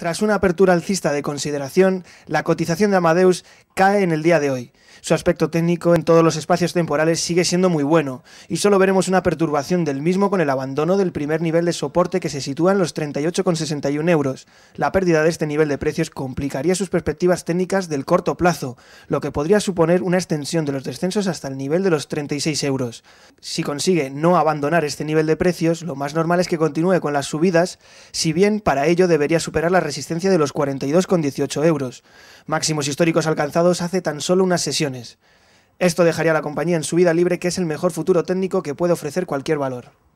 Tras una apertura alcista de consideración, la cotización de Amadeus cae en el día de hoy. Su aspecto técnico en todos los espacios temporales sigue siendo muy bueno, y solo veremos una perturbación del mismo con el abandono del primer nivel de soporte que se sitúa en los 38,61 euros. La pérdida de este nivel de precios complicaría sus perspectivas técnicas del corto plazo, lo que podría suponer una extensión de los descensos hasta el nivel de los 36 euros. Si consigue no abandonar este nivel de precios, lo más normal es que continúe con las subidas, si bien para ello debería superar la resistencia de los 42,18 euros. Máximos históricos alcanzados hace tan solo unas sesiones. Esto dejaría a la compañía en su vida libre, que es el mejor futuro técnico que puede ofrecer cualquier valor.